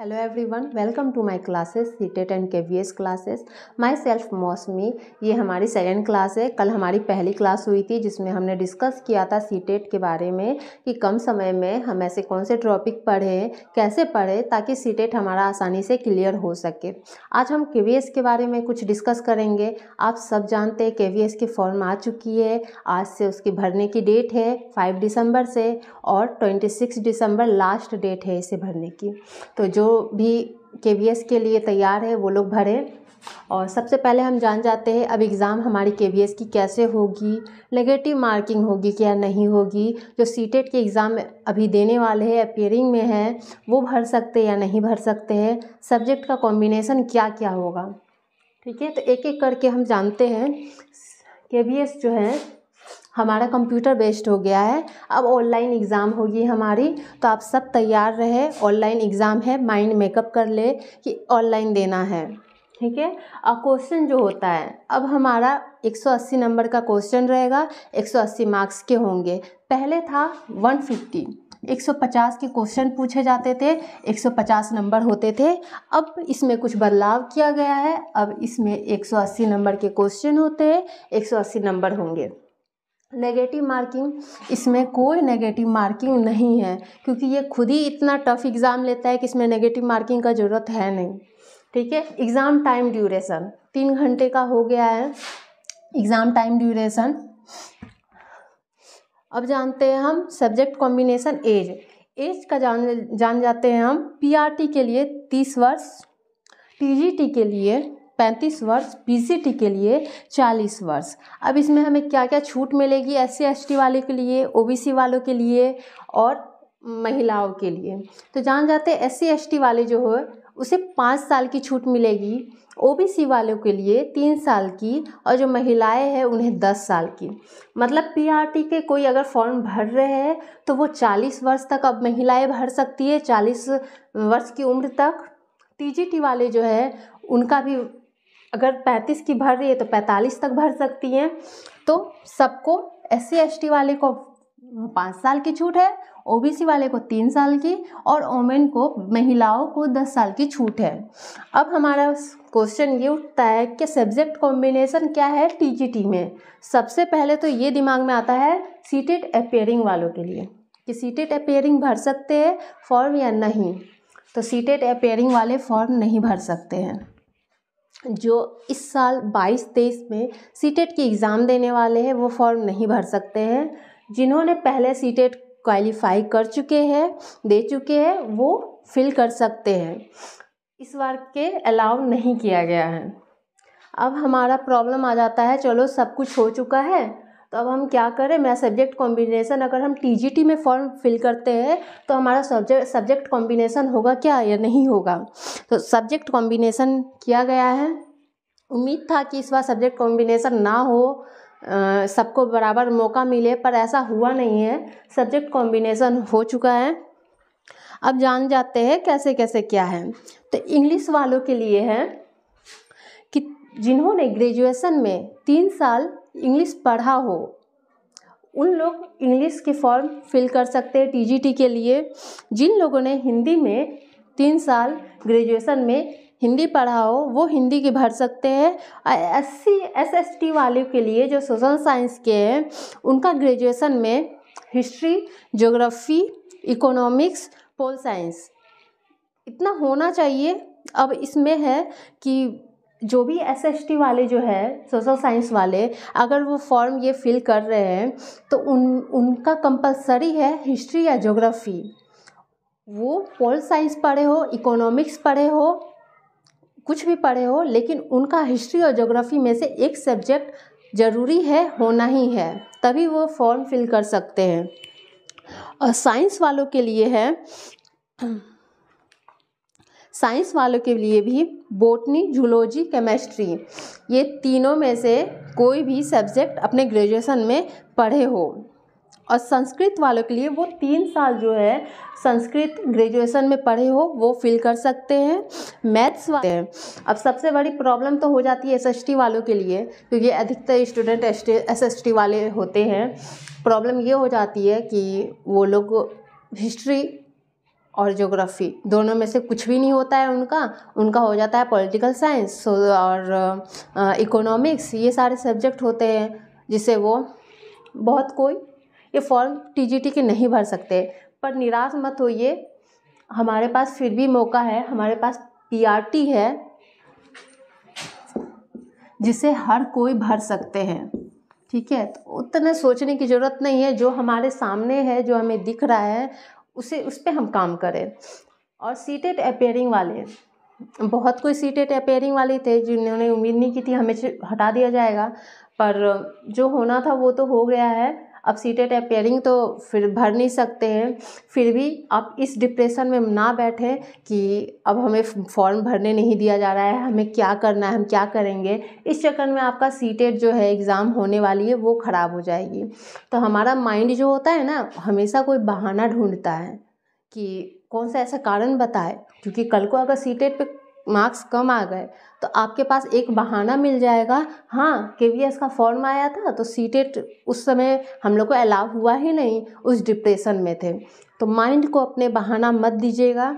hello my everyone C TET and K V S classes myself Mausami ये हमारी second class है कल हमारी पहली क्लास हुई थी जिसमें हमने डिस्कस किया था टेट के बारे में कि कम समय में हम ऐसे कौन से टॉपिक पढ़ें कैसे पढ़ें ताकि टेट हमारा आसानी से क्लियर हो सके आज हम एस के बारे में कुछ डिस्कस करेंगे आप सब जानते हैं एस की फॉर्म आ चुकी है आज से उसकी भरने की डेट है फाइव दिसंबर से और ट्वेंटी सिक्स दिसंबर लास्ट डेट है इसे भरने की तो जो भी के वी एस के लिए तैयार है वो लोग भरें और सबसे पहले हम जान जाते हैं अब एग्ज़ाम हमारी के वी एस की कैसे होगी नेगेटिव मार्किंग होगी क्या नहीं होगी जो सी टेट के एग्ज़ाम अभी देने वाले हैं अपेयरिंग में है वो भर सकते या नहीं भर सकते हैं सब्जेक्ट का कॉम्बिनेसन क्या क्या होगा ठीक है तो एक एक करके हम जानते हैं के वी एस जो है हमारा कंप्यूटर बेस्ड हो गया है अब ऑनलाइन एग्ज़ाम होगी हमारी तो आप सब तैयार रहे ऑनलाइन एग्ज़ाम है माइंड मेकअप कर ले कि ऑनलाइन देना है ठीक है और क्वेश्चन जो होता है अब हमारा 180 नंबर का क्वेश्चन रहेगा 180 मार्क्स के होंगे पहले था 150 150 के क्वेश्चन पूछे जाते थे 150 नंबर होते थे अब इसमें कुछ बदलाव किया गया है अब इसमें 180 नंबर के क्वेश्चन होते हैं 180 नंबर होंगे नेगेटिव मार्किंग इसमें कोई नेगेटिव मार्किंग नहीं है क्योंकि ये खुद ही इतना टफ एग्ज़ाम लेता है कि इसमें नेगेटिव मार्किंग का ज़रूरत है नहीं ठीक है एग्ज़ाम टाइम ड्यूरेशन तीन घंटे का हो गया है एग्ज़ाम टाइम ड्यूरेशन अब जानते हैं हम सब्जेक्ट कॉम्बिनेशन एज एज का जान जान जाते हैं हम पीआरटी के लिए तीस वर्ष टीजीटी के लिए पैंतीस वर्ष पीसीटी के लिए चालीस वर्ष अब इसमें हमें क्या क्या छूट मिलेगी एस सी वाले के लिए ओबीसी वालों के लिए और महिलाओं के लिए तो जान जाते हैं एस सी वाले जो हो उसे पाँच साल की छूट मिलेगी ओबीसी वालों के लिए तीन साल की और जो महिलाएं हैं उन्हें दस साल की मतलब पीआरटी के कोई अगर फॉर्म भर रहे हैं तो वो चालीस वर्ष तक अब महिलाएं भर सकती है चालीस वर्ष की उम्र तक टीजीटी वाले जो है उनका भी अगर 35 की भर रही है तो 45 तक भर सकती हैं तो सबको एस सी वाले को पाँच साल की छूट है ओबीसी वाले को तीन साल की और ओमेन e को महिलाओं को दस साल की छूट है अब हमारा क्वेश्चन ये उठता है कि सब्जेक्ट कॉम्बिनेशन क्या है टीजीटी में सबसे पहले तो ये दिमाग में आता है सीटेड अपेयरिंग वालों के लिए कि सीटेड अपेयरिंग भर सकते हैं फॉर्म या नहीं तो सीटेड अपेयरिंग वाले फॉर्म नहीं भर सकते हैं जो इस साल बाईस तेईस में सी टेट e की एग्ज़ाम देने वाले हैं वो फॉर्म नहीं भर सकते हैं जिन्होंने पहले सी टेट e क्वालिफाई कर चुके हैं दे चुके हैं वो फिल कर सकते हैं इस बार के अलाउ नहीं किया गया है अब हमारा प्रॉब्लम आ जाता है चलो सब कुछ हो चुका है तो अब हम क्या करें मैं सब्जेक्ट कॉम्बिनेशन अगर हम टी में फॉर्म फिल करते हैं तो हमारा सब्जेक्ट सब्जेक्ट कॉम्बिनेसन होगा क्या या नहीं होगा तो सब्जेक्ट कॉम्बिनेशन किया गया है उम्मीद था कि इस बार सब्जेक्ट कॉम्बिनेसन ना हो सबको बराबर मौका मिले पर ऐसा हुआ नहीं है सब्जेक्ट कॉम्बिनेसन हो चुका है अब जान जाते हैं कैसे कैसे क्या है तो इंग्लिश वालों के लिए है कि जिन्होंने ग्रेजुएशन में तीन साल इंग्लिश पढ़ा हो उन लोग इंग्लिश के फॉर्म फिल कर सकते हैं टीजीटी के लिए जिन लोगों ने हिंदी में तीन साल ग्रेजुएशन में हिंदी पढ़ा हो वो हिंदी की भर सकते हैं S C S S T वाले के लिए जो सोशल साइंस के हैं उनका ग्रेजुएशन में history geography economics pol science इतना होना चाहिए अब इसमें है कि जो भी एस एस टी वाले जो है सोशल साइंस वाले अगर वो फॉर्म ये फिल कर रहे हैं तो उन उनका कंपलसरी है हिस्ट्री या जोग्राफी वो पोल साइंस पढ़े हो इकोनॉमिक्स पढ़े हो कुछ भी पढ़े हो लेकिन उनका हिस्ट्री और जोग्राफी में से एक सब्जेक्ट ज़रूरी है होना ही है तभी वो फॉर्म फिल कर सकते हैं और साइंस वालों के लिए है साइंस वालों के लिए भी बोटनी जूलॉजी केमेस्ट्री ये तीनों में से कोई भी सब्जेक्ट अपने ग्रेजुएशन में पढ़े हो और संस्कृत वालों के लिए वो तीन साल जो है संस्कृत ग्रेजुएशन में पढ़े हो वो फिल कर सकते हैं मैथ्स वाले हैं अब सबसे बड़ी प्रॉब्लम तो हो जाती है एसएसटी वालों के लिए क्योंकि अधिकतर स्टूडेंट एसएसटी वाले होते हैं प्रॉब्लम ये हो जाती है कि वो लोग हिस्ट्री और ज्योग्राफी दोनों में से कुछ भी नहीं होता है उनका उनका हो जाता है पॉलिटिकल साइंस और इकोनॉमिक्स ये सारे सब्जेक्ट होते हैं जिसे वो बहुत कोई ये फॉर्म टीजीटी के नहीं भर सकते पर निराश मत होइए हमारे पास फिर भी मौका है हमारे पास पीआरटी है जिसे हर कोई भर सकते हैं ठीक है तो उतना सोचने की ज़रूरत नहीं है जो हमारे सामने है जो हमें दिख रहा है उसे उस पर हम काम करें और सीटेड अपेयरिंग वाले बहुत कोई सीटेड अपेयरिंग वाले थे जिन्होंने उम्मीद नहीं की थी हमें हटा दिया जाएगा पर जो होना था वो तो हो गया है अब सीटेट अपेयरिंग तो फिर भर नहीं सकते हैं फिर भी आप इस डिप्रेशन में ना बैठें कि अब हमें फॉर्म भरने नहीं दिया जा रहा है हमें क्या करना है हम क्या करेंगे इस चक्कर में आपका सीटेट जो है एग्ज़ाम होने वाली है वो ख़राब हो जाएगी तो हमारा माइंड जो होता है ना हमेशा कोई बहाना ढूंढता है कि कौन सा ऐसा कारण बताए क्योंकि कल को अगर सीटेट पे मार्क्स कम आ गए तो आपके पास एक बहाना मिल जाएगा हाँ के का फॉर्म आया था तो सीटेट उस समय हम लोग को अलाव हुआ ही नहीं उस डिप्रेशन में थे तो माइंड को अपने बहाना मत दीजिएगा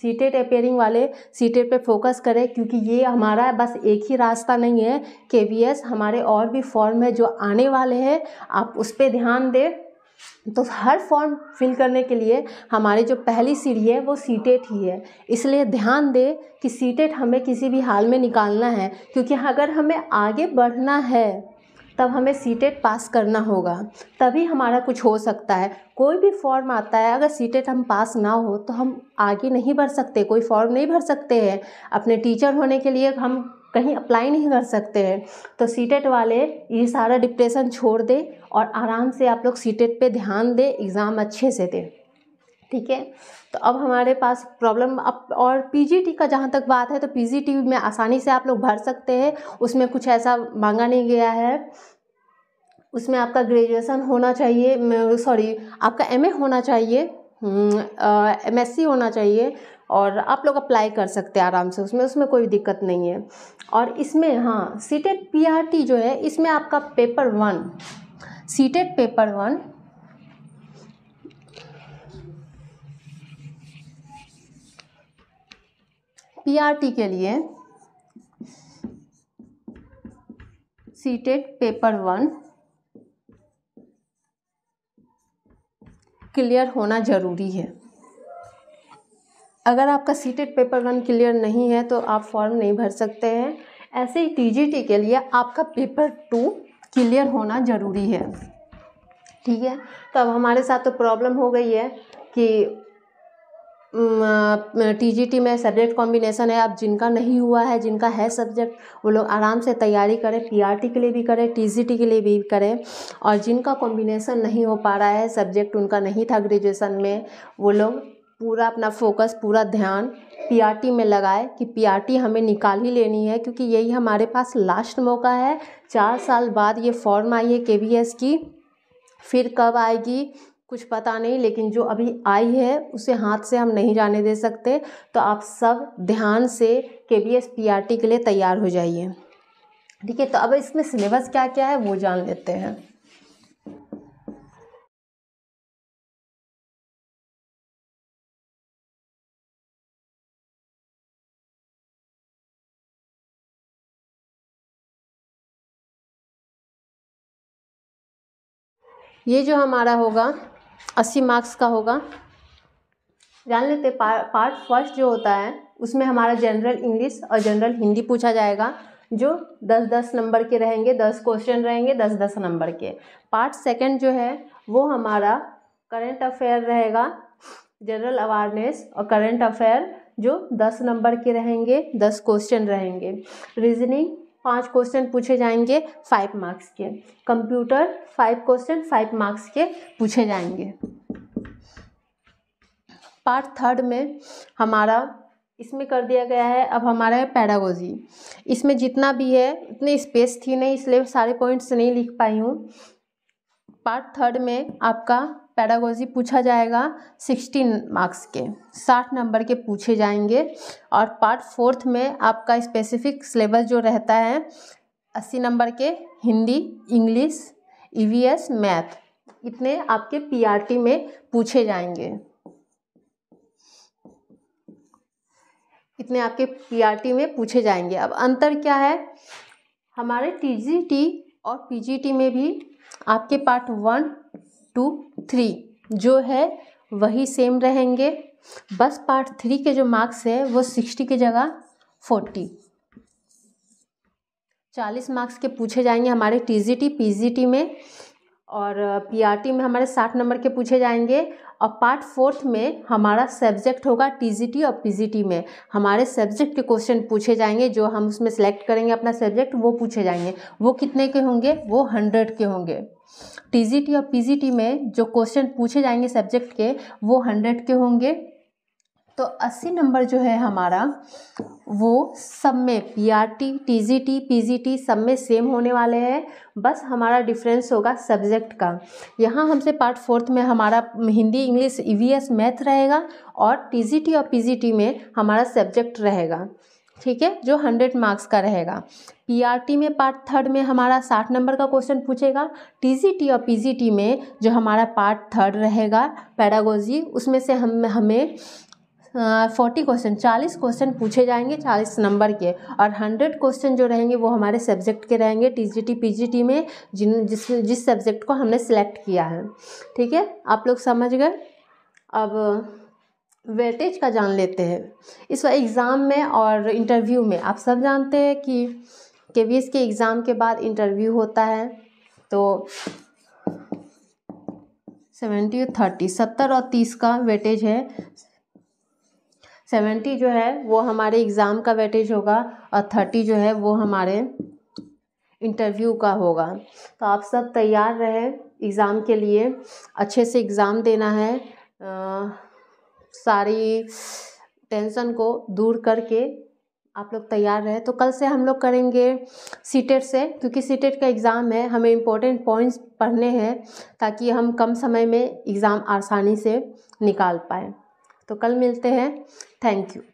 सीटेट अपेयरिंग वाले सीटेट पे फोकस करें क्योंकि ये हमारा बस एक ही रास्ता नहीं है के हमारे और भी फॉर्म है जो आने वाले हैं आप उस पर ध्यान दें तो हर फॉर्म फिल करने के लिए हमारी जो पहली सीढ़ी है वो सी टेट ही है इसलिए ध्यान दें कि सी टेट हमें किसी भी हाल में निकालना है क्योंकि अगर हमें आगे बढ़ना है तब हमें सी टेट पास करना होगा तभी हमारा कुछ हो सकता है कोई भी फॉर्म आता है अगर सी टेट हम पास ना हो तो हम आगे नहीं बढ़ सकते कोई फॉर्म नहीं भर सकते हैं अपने टीचर होने के लिए हम कहीं अप्लाई नहीं कर सकते हैं तो सीटेट e वाले ये सारा डिप्रेशन छोड़ दें और आराम से आप लोग सीटेट e पे ध्यान दें एग्ज़ाम अच्छे से दें ठीक है तो अब हमारे पास प्रॉब्लम अब और पीजीटी का जहाँ तक बात है तो पीजीटी में आसानी से आप लोग भर सकते हैं उसमें कुछ ऐसा मांगा नहीं गया है उसमें आपका ग्रेजुएसन होना चाहिए सॉरी आपका एमए होना चाहिए एमएससी हम्म, होना चाहिए और आप लोग अप्लाई कर सकते हैं आराम से उसमें उसमें कोई दिक्कत नहीं है और इसमें हाँ सीटेट पीआरटी जो है इसमें आपका paper one CTET paper one PRT के लिए सीटेट पेपर वन क्लियर होना ज़रूरी है अगर आपका सीटेड पेपर वन क्लियर नहीं है तो आप फॉर्म नहीं भर सकते हैं ऐसे ही टीजीटी के लिए आपका पेपर टू क्लियर होना ज़रूरी है ठीक है तो अब हमारे साथ तो प्रॉब्लम हो गई है कि टीजीटी में सब्जेक्ट कॉम्बिनेशन है आप जिनका नहीं हुआ है जिनका है सब्जेक्ट वो लोग आराम से तैयारी करें पीआरटी के लिए भी करें टीजीटी के लिए भी करें और जिनका कॉम्बिनेशन नहीं हो पा रहा है सब्जेक्ट उनका नहीं था ग्रेजुएसन में वो लोग पूरा अपना फोकस पूरा ध्यान पीआरटी में लगाए कि पीआरटी हमें निकाल ही लेनी है क्योंकि यही हमारे पास लास्ट मौका है चार साल बाद ये फॉर्म आई है के की फिर कब आएगी कुछ पता नहीं लेकिन जो अभी आई है उसे हाथ से हम नहीं जाने दे सकते तो आप सब ध्यान से K V S P R T के लिए तैयार हो जाइए ठीक है तो अब इसमें सिलेबस क्या क्या है वो जान लेते हैं ये जो हमारा होगा अस्सी मार्क्स का होगा जान लेते पा, पार्ट फर्स्ट जो होता है उसमें हमारा जनरल इंग्लिश और जनरल हिंदी पूछा जाएगा जो दस दस नंबर के रहेंगे दस क्वेश्चन रहेंगे दस दस नंबर के पार्ट सेकंड जो है वो हमारा करंट अफेयर रहेगा जनरल अवारनेस और करंट अफेयर जो दस नंबर के रहेंगे दस क्वेश्चन रहेंगे रीजनिंग पांच क्वेश्चन पूछे जाएंगे फाइव मार्क्स के computer five question five marks के पूछे जाएंगे पार्ट थर्ड में हमारा इसमें कर दिया गया है अब हमारा है पैडागोजी इसमें जितना भी है उतनी स्पेस थी नहीं इसलिए सारे पॉइंट्स नहीं लिख पाई हूँ पार्ट थर्ड में आपका पैडागोजी पूछा जाएगा सिक्सटीन मार्क्स के साठ नंबर के पूछे जाएंगे और पार्ट फोर्थ में आपका स्पेसिफिक सिलेबस जो रहता है अस्सी नंबर के हिंदी इंग्लिश ई मैथ इतने आपके पीआरटी में पूछे जाएंगे इतने आपके पीआरटी में पूछे जाएंगे अब अंतर क्या है हमारे टीजीटी और पीजीटी में भी आपके पार्ट वन टू थ्री जो है वही सेम रहेंगे बस पार्ट थ्री के जो मार्क्स है वो सिक्सटी की जगह फोर्टी चालीस मार्क्स के पूछे जाएंगे हमारे टीजीटी पीजीटी में और पीआरटी में हमारे साठ नंबर के पूछे जाएंगे और पार्ट फोर्थ में हमारा सब्जेक्ट होगा टीजीटी और पीजीटी में हमारे सब्जेक्ट के क्वेश्चन पूछे जाएंगे जो हम उसमें सेलेक्ट करेंगे अपना सब्जेक्ट वो पूछे जाएंगे वो कितने के होंगे वो हंड्रेड के होंगे टीजीटी और पीजीटी में जो क्वेश्चन पूछे जाएंगे सब्जेक्ट के वो हंड्रेड के होंगे तो अस्सी नंबर जो है हमारा वो सब में पीआरटी टीजीटी पीजीटी सब में सेम होने वाले हैं बस हमारा डिफरेंस होगा सब्जेक्ट का यहाँ हमसे पार्ट फोर्थ में हमारा हिंदी इंग्लिश ईवीएस मैथ रहेगा और टीजीटी और पीजीटी में हमारा सब्जेक्ट रहेगा ठीक है जो हंड्रेड मार्क्स का रहेगा पीआरटी में पार्ट थर्ड में हमारा साठ नंबर का क्वेश्चन पूछेगा टीजीटी और पीजीटी में जो हमारा पार्ट थर्ड रहेगा पैडागोजी उसमें से हम हमें फोर्टी क्वेश्चन चालीस क्वेश्चन पूछे जाएंगे चालीस नंबर के और हंड्रेड क्वेश्चन जो रहेंगे वो हमारे सब्जेक्ट के रहेंगे टीजीटी पीजीटी में जिन जिस जिस सब्जेक्ट को हमने सेलेक्ट किया है ठीक है आप लोग समझ गए अब वेटेज का जान लेते हैं इस एग्ज़ाम में और इंटरव्यू में आप सब जानते हैं कि के वी के एग्ज़ाम के बाद इंटरव्यू होता है तो सेवेंटी थर्टी सत्तर और तीस का वेटेज है सेवेंटी जो है वो हमारे एग्ज़ाम का वेटेज होगा और थर्टी जो है वो हमारे इंटरव्यू का होगा तो आप सब तैयार रहें एग्ज़ाम के लिए अच्छे से एग्ज़ाम देना है आ, सारी टेंशन को दूर करके आप लोग तैयार रहें तो कल से हम लोग करेंगे सीटेट e से क्योंकि सीटेट e का एग्ज़ाम है हमें इम्पोर्टेंट पॉइंट्स पढ़ने हैं ताकि हम कम समय में एग्ज़ाम आसानी से निकाल पाएँ तो कल मिलते हैं थैंक यू